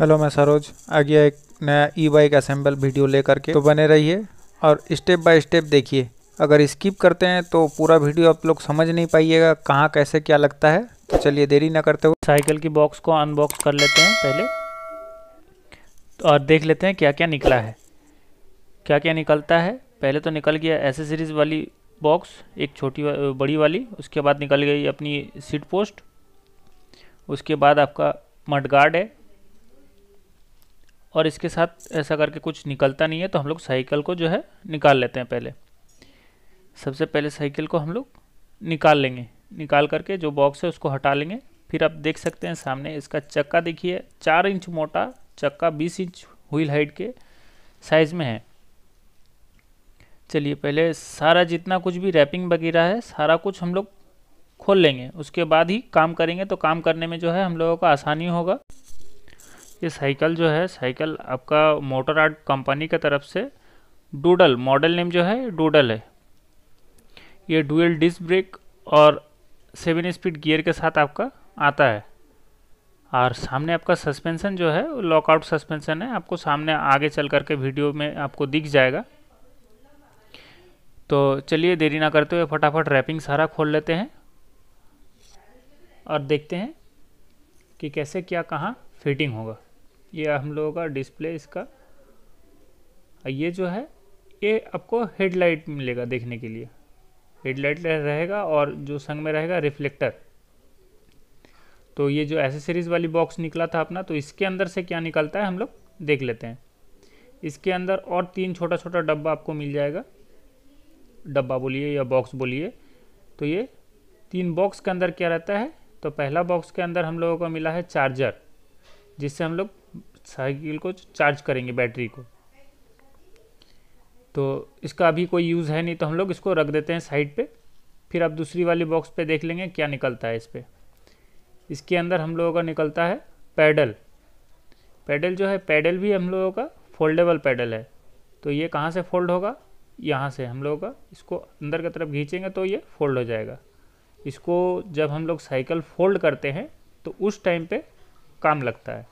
hello मैं सरोज आ गया एक नया ई बाइक असेंबल वीडियो लेकर के तो बने रहिए और स्टेप बाय स्टेप देखिए अगर स्किप करते हैं तो पूरा वीडियो आप लोग समझ नहीं पाइएगा कहाँ कैसे क्या लगता है तो चलिए देरी ना करते हुए साइकिल की बॉक्स को अनबॉक्स कर लेते हैं पहले और देख लेते हैं क्या क्या निकला है क्या क्या निकलता है पहले तो निकल गया एसेसरीज वाली बॉक्स एक छोटी बड़ी वाली उसके बाद निकल गई अपनी सीट पोस्ट उसके बाद आपका मड गार्ड है और इसके साथ ऐसा करके कुछ निकलता नहीं है तो हम लोग साइकिल को जो है निकाल लेते हैं पहले सबसे पहले साइकिल को हम लोग निकाल लेंगे निकाल करके जो बॉक्स है उसको हटा लेंगे फिर आप देख सकते हैं सामने इसका चक्का देखिए चार इंच मोटा चक्का बीस इंच व्हील हाइट के साइज़ में है चलिए पहले सारा जितना कुछ भी रैपिंग वगैरह है सारा कुछ हम लोग खोल लेंगे उसके बाद ही काम करेंगे तो काम करने में जो है हम लोगों को आसानी होगा ये साइकिल जो है साइकिल आपका मोटर आर्ट कंपनी की तरफ से डूडल मॉडल नेम जो है डूडल है ये डुअल डिस्क ब्रेक और सेवन स्पीड गियर के साथ आपका आता है और सामने आपका सस्पेंशन जो है लॉकआउट सस्पेंशन है आपको सामने आगे चल करके वीडियो में आपको दिख जाएगा तो चलिए देरी ना करते हुए फटाफट रैपिंग सारा खोल लेते हैं और देखते हैं कि कैसे क्या कहाँ फिटिंग होगा ये हम लोगों का डिस्प्ले इसका ये जो है ये आपको हेडलाइट मिलेगा देखने के लिए हेडलाइट रहेगा और जो संग में रहेगा रिफ्लेक्टर तो ये जो एसेसरीज वाली बॉक्स निकला था अपना तो इसके अंदर से क्या निकलता है हम लोग देख लेते हैं इसके अंदर और तीन छोटा छोटा डब्बा आपको मिल जाएगा डब्बा बोलिए या बॉक्स बोलिए तो ये तीन बॉक्स के अंदर क्या रहता है तो पहला बॉक्स के अंदर हम लोगों को मिला है चार्जर जिससे हम लोग साइकिल को चार्ज करेंगे बैटरी को तो इसका अभी कोई यूज़ है नहीं तो हम लोग इसको रख देते हैं साइड पे फिर आप दूसरी वाली बॉक्स पे देख लेंगे क्या निकलता है इस पर इसके अंदर हम लोगों का निकलता है पैडल पैडल जो है पैडल भी हम लोगों का फोल्डेबल पैडल है तो ये कहाँ से फोल्ड होगा यहाँ से हम लोगों का इसको अंदर की तरफ खींचेंगे तो ये फोल्ड हो जाएगा इसको जब हम लोग साइकिल फोल्ड करते हैं तो उस टाइम पे काम लगता है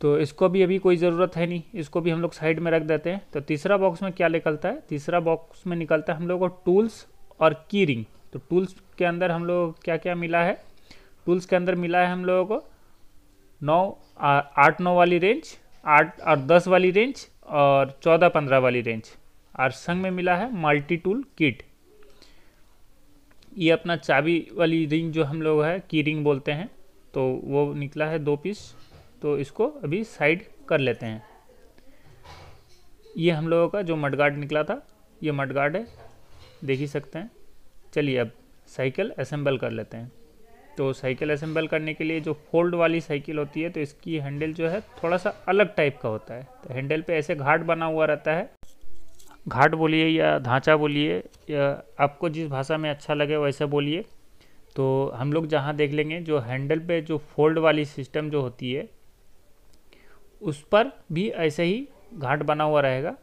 तो इसको भी अभी कोई ज़रूरत है नहीं इसको भी हम लोग साइड में रख देते हैं तो तीसरा बॉक्स में क्या निकलता है तीसरा बॉक्स में निकलता है हम लोग को टूल्स और की रिंग तो टूल्स के अंदर हम लोग क्या क्या मिला है टूल्स के अंदर मिला है हम लोगों को नौ आठ नौ वाली रेंज आठ और दस वाली रेंज और चौदह पंद्रह वाली रेंज और संग में मिला है मल्टी टूल किट ये अपना चाबी वाली रिंग जो हम लोग है की रिंग बोलते हैं तो वो निकला है दो पीस तो इसको अभी साइड कर लेते हैं ये हम लोगों का जो मडगार्ड निकला था ये मडगार्ड है देख ही सकते हैं चलिए अब साइकिल असेंबल कर लेते हैं तो साइकिल असेंबल करने के लिए जो फोल्ड वाली साइकिल होती है तो इसकी हैंडल जो है थोड़ा सा अलग टाइप का होता है तो हैंडल पे ऐसे घाट बना हुआ रहता है घाट बोलिए या ढांचा बोलिए या आपको जिस भाषा में अच्छा लगे वैसे बोलिए तो हम लोग जहाँ देख लेंगे जो हैंडल पे जो फोल्ड वाली सिस्टम जो होती है उस पर भी ऐसे ही घाट बना हुआ रहेगा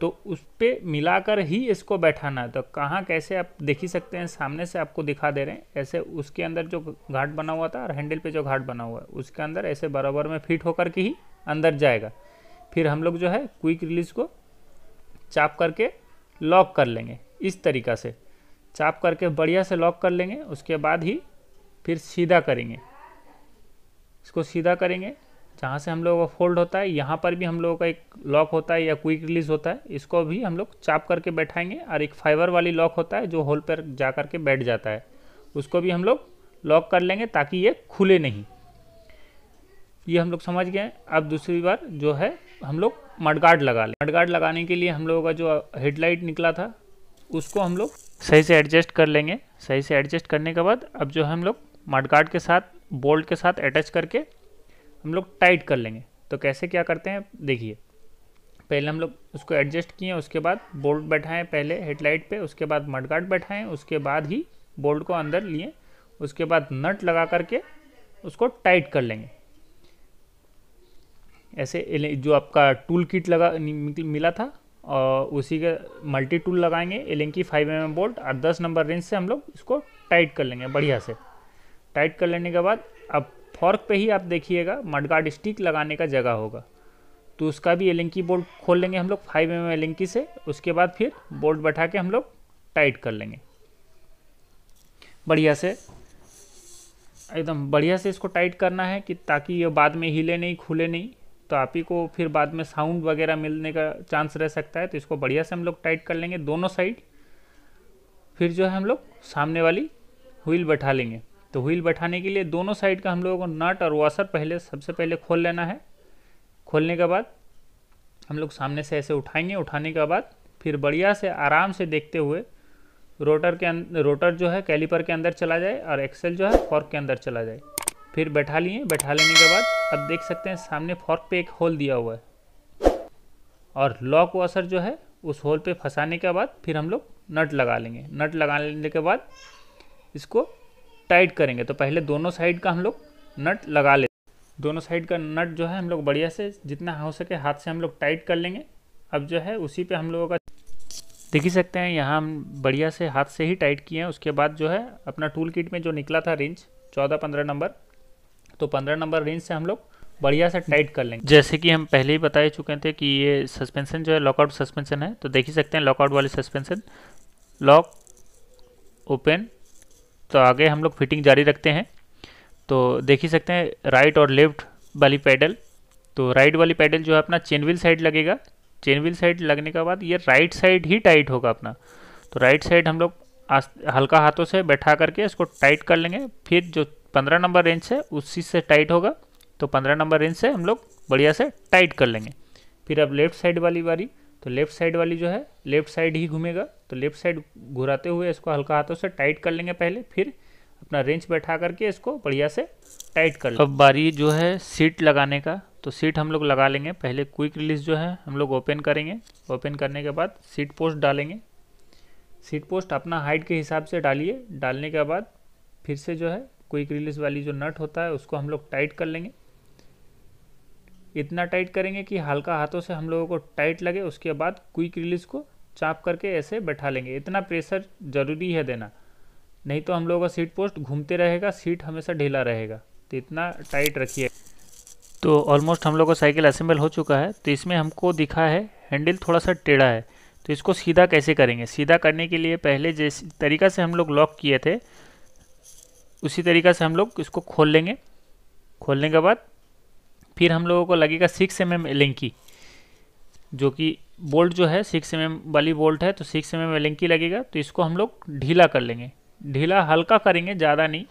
तो उस पर मिलाकर ही इसको बैठाना है तो कहाँ कैसे आप देख ही सकते हैं सामने से आपको दिखा दे रहे हैं ऐसे उसके अंदर जो घाट बना हुआ था और हैंडल पे जो घाट बना हुआ है उसके अंदर ऐसे बराबर में फिट होकर के ही अंदर जाएगा फिर हम लोग जो है क्विक रिलीज को चाप करके लॉक कर लेंगे इस तरीका से चाप करके बढ़िया से लॉक कर लेंगे उसके बाद ही फिर सीधा करेंगे इसको सीधा करेंगे जहाँ से हम लोगों का फोल्ड होता है यहाँ पर भी हम लोगों का एक लॉक होता है या क्विक रिलीज होता है इसको भी हम लोग चाप करके बैठाएंगे और एक फाइबर वाली लॉक होता है जो होल पर जा कर के बैठ जाता है उसको भी हम लोग लॉक कर लेंगे ताकि ये खुले नहीं ये हम लोग समझ गए अब दूसरी बार जो है हम लोग मडगार्ड लगा लें मडगार्ड लगाने के लिए हम लोगों का जो हेडलाइट निकला था उसको हम लोग सही से एडजस्ट कर लेंगे सही से एडजस्ट करने के बाद अब जो है हम लोग मडगार्ड के साथ बोल्ट के साथ अटैच करके हम लोग टाइट कर लेंगे तो कैसे क्या करते हैं देखिए पहले हम लोग उसको एडजस्ट किए उसके बाद बोल्ट बैठाएं पहले हेडलाइट पे उसके बाद मडगार्ड बैठाएं उसके बाद ही बोल्ट को अंदर लिए उसके बाद नट लगा करके उसको टाइट कर लेंगे ऐसे जो आपका टूल किट लगा मिला था और उसी के मल्टी टूल लगाएंगे Allen key five M M bolt और दस नंबर रेंज से हम लोग इसको टाइट कर लेंगे बढ़िया से टाइट कर लेने के बाद अब फॉर्क पे ही आप देखिएगा मडगार्ड स्टिक लगाने का जगह होगा तो उसका भी एलिंकी बोल्ट खोल लेंगे हम लोग फाइव एम एलिंकी से उसके बाद फिर बोल्ट बैठा के हम लोग टाइट कर लेंगे बढ़िया से एकदम बढ़िया से इसको टाइट करना है कि ताकि ये बाद में हिले नहीं खुले नहीं तो आप ही को फिर बाद में साउंड वगैरह मिलने का चांस रह सकता है तो इसको बढ़िया से हम लोग टाइट कर लेंगे दोनों साइड फिर जो है हम लोग सामने वाली व्हील बैठा लेंगे तो व्हील बैठाने के लिए दोनों साइड का हम लोगों को नट और वॉशर पहले सबसे पहले खोल लेना है खोलने के बाद हम लोग सामने से ऐसे उठाएंगे उठाने के बाद फिर बढ़िया से आराम से देखते हुए रोटर के रोटर अं-, जो है कैलीपर के अंदर चला जाए और एक्सेल जो है फॉर्क के अंदर चला जाए फिर बैठा लिए बैठा लेने के बाद अब देख सकते हैं सामने फॉर्क पे एक होल दिया हुआ है और लॉक वॉशर जो है उस होल पे फंसाने के बाद फिर हम लोग नट लगा लेंगे नट लगा लेने के बाद इसको टाइट करेंगे तो पहले दोनों साइड का हम लोग नट लगा ले दोनों साइड का नट जो है हम लोग बढ़िया से जितना हो सके हाथ से हम लोग टाइट कर लेंगे अब जो है उसी पे हम लोगों का देख ही सकते हैं यहाँ हम बढ़िया से हाथ से ही टाइट किए हैं उसके बाद जो है अपना टूल किट में जो निकला था रेंज चौदह पंद्रह नंबर तो पंद्रह नंबर रेंज से हम लोग बढ़िया से टाइट कर लेंगे जैसे कि हम पहले ही बता ही चुके थे कि ये सस्पेंशन जो है लॉकआउट सस्पेंशन है तो देख ही सकते हैं लॉकआउट वाली सस्पेंशन लॉक ओपन तो आगे हम लोग फिटिंग जारी रखते हैं तो देख ही सकते हैं राइट और लेफ्ट वाली पैडल तो राइट वाली पैडल जो है अपना चेनविल साइड लगेगा चेनविल साइड लगने के बाद ये राइट साइड ही टाइट होगा अपना तो राइट साइड हम लोग हल्का हाथों से बैठा करके इसको टाइट कर लेंगे फिर जो पंद्रह नंबर रेंज है उसी से टाइट होगा तो पंद्रह नंबर रेंज से हम लोग बढ़िया से टाइट कर लेंगे फिर अब लेफ्ट साइड वाली बारी तो लेफ्ट साइड वाली जो है लेफ्ट साइड ही घूमेगा तो लेफ्ट साइड घुराते हुए इसको हल्का हाथों से टाइट कर लेंगे पहले फिर अपना रेंच बैठा करके इसको बढ़िया से टाइट कर लें अब बारी जो है सीट लगाने का तो सीट हम लोग लगा लेंगे पहले क्विक रिलीज जो है हम लोग ओपन करेंगे ओपन करने के बाद सीट पोस्ट डालेंगे सीट पोस्ट अपना हाइट के हिसाब से डालिए डालने के बाद फिर से जो है क्विक रिलीज वाली जो नट होता है उसको हम लोग टाइट कर लेंगे इतना टाइट करेंगे कि हल्का हाथों से हम लोगों को टाइट लगे उसके बाद क्विक रिलीज को चाप करके ऐसे बैठा लेंगे इतना प्रेशर ज़रूरी है देना नहीं तो हम लोगों का सीट पोस्ट घूमते रहेगा सीट हमेशा ढीला रहेगा तो इतना टाइट रखिए तो ऑलमोस्ट हम लोग का साइकिल असेंबल हो चुका है तो इसमें हमको दिखा है हैंडल थोड़ा सा टेढ़ा है तो इसको सीधा कैसे करेंगे सीधा करने के लिए पहले जैसे तरीका से हम लोग लॉक किए थे उसी तरीका से हम लोग इसको खोल लेंगे खोलने के बाद फिर हम लोगों को लगेगा सिक्स एम एम एलेंकी जो कि बोल्ट जो है सिक्स एम mm वाली बोल्ट है तो सिक्स एम एम एलेंकी लगेगा तो इसको हम लोग ढीला कर लेंगे ढीला हल्का करेंगे ज़्यादा नहीं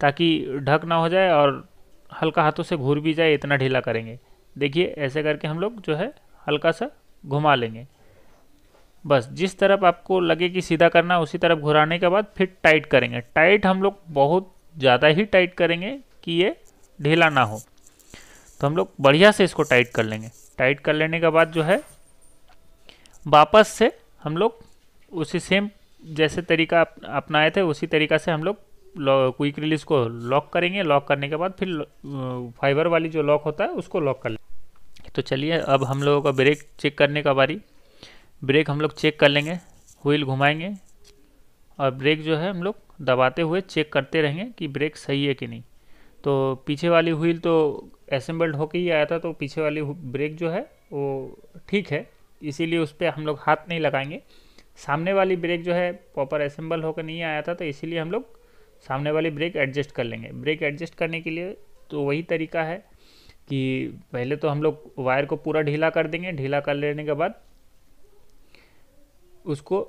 ताकि ढक ना हो जाए और हल्का हाथों से घूर भी जाए इतना ढीला करेंगे देखिए ऐसे करके हम लोग जो है हल्का सा घुमा लेंगे बस जिस तरफ आपको लगे कि सीधा करना उसी तरफ घुराने के बाद फिर टाइट करेंगे टाइट हम लोग बहुत ज़्यादा ही टाइट करेंगे कि ये ढीला ना हो तो हम लोग बढ़िया से इसको टाइट कर लेंगे टाइट कर लेने के बाद जो है वापस से हम लोग उसी सेम जैसे तरीका अपनाए थे उसी तरीका से हम लोग क्विक रिलीज को लॉक करेंगे लॉक करने के बाद फिर फाइबर वाली जो लॉक होता है उसको लॉक कर लेंगे तो चलिए अब हम लोगों का ब्रेक चेक करने का बारी ब्रेक हम लोग चेक कर लेंगे व्हील घुमाएंगे और ब्रेक जो है हम लोग दबाते हुए चेक करते रहेंगे कि ब्रेक सही है कि नहीं तो पीछे वाली व्हील तो असेंबल्ड होके ही आया था तो पीछे वाली ब्रेक जो है वो ठीक है इसीलिए उस पर हम लोग हाथ नहीं लगाएंगे सामने वाली ब्रेक जो है प्रॉपर असेंबल होकर नहीं आया था तो इसीलिए हम लोग सामने वाली ब्रेक एडजस्ट कर लेंगे ब्रेक एडजस्ट करने के लिए तो वही तरीका है कि पहले तो हम लोग वायर को पूरा ढीला कर देंगे ढीला कर लेने के बाद उसको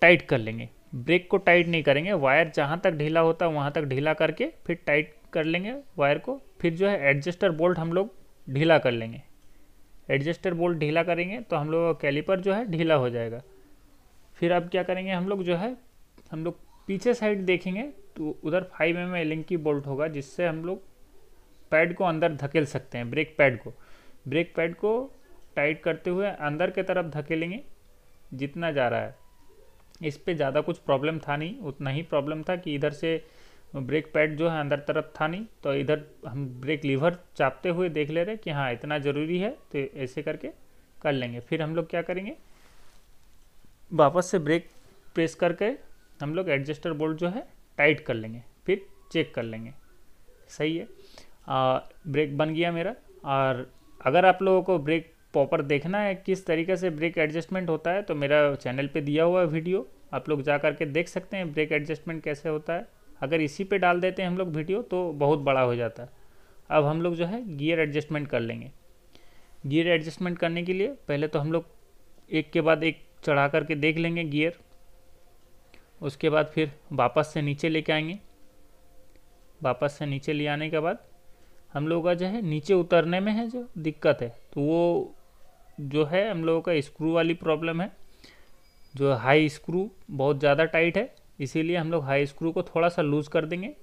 टाइट कर लेंगे ब्रेक को टाइट नहीं करेंगे वायर जहाँ तक ढीला होता है वहाँ तक ढीला करके फिर टाइट कर लेंगे वायर को फिर जो है एडजस्टर बोल्ट हम लोग ढीला कर लेंगे एडजस्टर बोल्ट ढीला करेंगे तो हम लोग कैलीपर जो है ढीला हो जाएगा फिर अब क्या करेंगे हम लोग जो है हम लोग पीछे साइड देखेंगे तो उधर फाइव एम एल की बोल्ट होगा जिससे हम लोग पैड को अंदर धकेल सकते हैं ब्रेक पैड को ब्रेक पैड को टाइट करते हुए अंदर के तरफ धकेलेंगे जितना जा रहा है इस पर ज़्यादा कुछ प्रॉब्लम था नहीं उतना ही प्रॉब्लम था कि इधर से ब्रेक पैड जो है अंदर तरफ था नहीं तो इधर हम ब्रेक लीवर चापते हुए देख ले रहे कि हाँ इतना ज़रूरी है तो ऐसे करके कर लेंगे फिर हम लोग क्या करेंगे वापस से ब्रेक प्रेस करके हम लोग एडजस्टर बोल्ट जो है टाइट कर लेंगे फिर चेक कर लेंगे सही है आ, ब्रेक बन गया मेरा और अगर आप लोगों को ब्रेक प्रॉपर देखना है किस तरीके से ब्रेक एडजस्टमेंट होता है तो मेरा चैनल पे दिया हुआ है वीडियो आप लोग जा करके देख सकते हैं ब्रेक एडजस्टमेंट कैसे होता है अगर इसी पे डाल देते हैं हम लोग वीडियो तो बहुत बड़ा हो जाता है अब हम लोग जो है गियर एडजस्टमेंट कर लेंगे गियर एडजस्टमेंट करने के लिए पहले तो हम लोग एक के बाद एक चढ़ा करके देख लेंगे गियर उसके बाद फिर वापस से नीचे लेके आएंगे वापस से नीचे ले आने के बाद हम लोगों का जो है नीचे उतरने में है जो दिक्कत है तो वो जो है हम लोगों का स्क्रू वाली प्रॉब्लम है जो हाई स्क्रू बहुत ज़्यादा टाइट है इसीलिए हम लोग हाई स्क्रू को थोड़ा सा लूज़ कर देंगे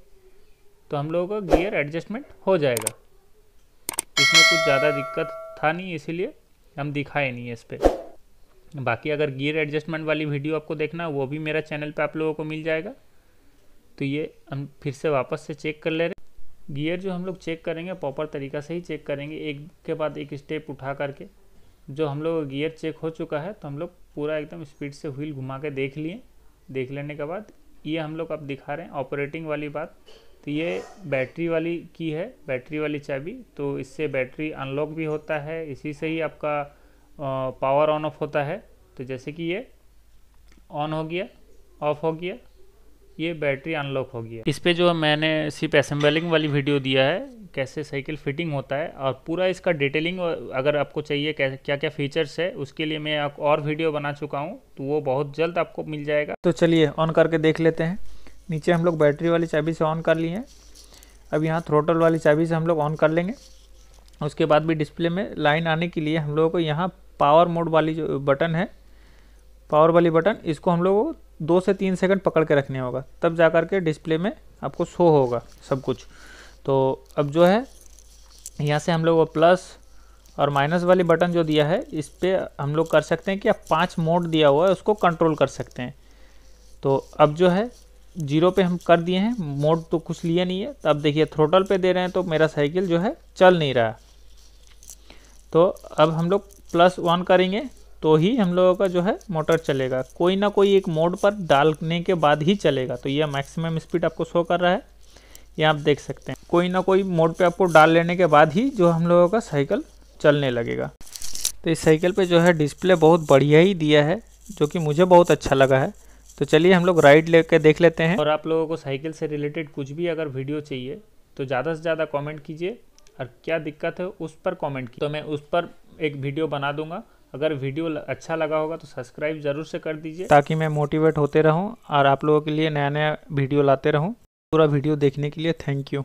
तो हम लोगों का गियर एडजस्टमेंट हो जाएगा इसमें कुछ ज़्यादा दिक्कत था नहीं इसीलिए हम दिखाए नहीं इस पर बाकी अगर गियर एडजस्टमेंट वाली वीडियो आपको देखना वो भी मेरा चैनल पे आप लोगों को मिल जाएगा तो ये हम फिर से वापस से चेक कर ले रहे गियर जो हम लोग चेक करेंगे प्रॉपर तरीका से ही चेक करेंगे एक के बाद एक स्टेप उठा करके जो हम लोग गियर चेक हो चुका है तो हम लोग पूरा एकदम स्पीड से व्हील घुमा के देख लिए देख लेने के बाद ये हम लोग अब दिखा रहे हैं ऑपरेटिंग वाली बात तो ये बैटरी वाली की है बैटरी वाली चाबी तो इससे बैटरी अनलॉक भी होता है इसी से ही आपका पावर ऑन ऑफ होता है तो जैसे कि ये ऑन हो गया ऑफ हो गया ये बैटरी अनलॉक होगी इस पर जो मैंने सिर्फ असम्बलिंग वाली वीडियो दिया है कैसे साइकिल फिटिंग होता है और पूरा इसका डिटेलिंग अगर आपको चाहिए क्या क्या फीचर्स है उसके लिए मैं आप और वीडियो बना चुका हूँ तो वो बहुत जल्द आपको मिल जाएगा तो चलिए ऑन करके देख लेते हैं नीचे हम लोग बैटरी वाली चाबी से ऑन कर लिए हैं अब यहाँ थ्रोटल वाली चाबी से हम लोग ऑन कर लेंगे उसके बाद भी डिस्प्ले में लाइन आने के लिए हम लोगों को यहाँ पावर मोड वाली जो बटन है पावर वाली बटन इसको हम लोग दो से तीन सेकंड पकड़ के रखने होगा तब जा कर के डिस्प्ले में आपको शो होगा सब कुछ तो अब जो है यहाँ से हम लोग वो प्लस और माइनस वाली बटन जो दिया है इस पर हम लोग कर सकते हैं कि अब पाँच मोड दिया हुआ है उसको कंट्रोल कर सकते हैं तो अब जो है जीरो पे हम कर दिए हैं मोड तो कुछ लिए नहीं है तो अब देखिए थ्रोटल पे दे रहे हैं तो मेरा साइकिल जो है चल नहीं रहा तो अब हम लोग प्लस वन करेंगे तो ही हम लोगों का जो है मोटर चलेगा कोई ना कोई एक मोड पर डालने के बाद ही चलेगा तो यह मैक्सिमम स्पीड आपको शो कर रहा है यह आप देख सकते हैं कोई ना कोई मोड पे आपको डाल लेने के बाद ही जो हम लोगों का साइकिल चलने लगेगा तो इस साइकिल पे जो है डिस्प्ले बहुत बढ़िया ही दिया है जो कि मुझे बहुत अच्छा लगा है तो चलिए हम लोग राइड लेके देख लेते हैं और आप लोगों को साइकिल से रिलेटेड कुछ भी अगर वीडियो चाहिए तो ज़्यादा से ज़्यादा कॉमेंट कीजिए और क्या दिक्कत है उस पर कॉमेंट कीजिए तो मैं उस पर एक वीडियो बना दूंगा अगर वीडियो अच्छा लगा होगा तो सब्सक्राइब ज़रूर से कर दीजिए ताकि मैं मोटिवेट होते रहूँ और आप लोगों के लिए नया नया वीडियो लाते रहूँ पूरा वीडियो देखने के लिए थैंक यू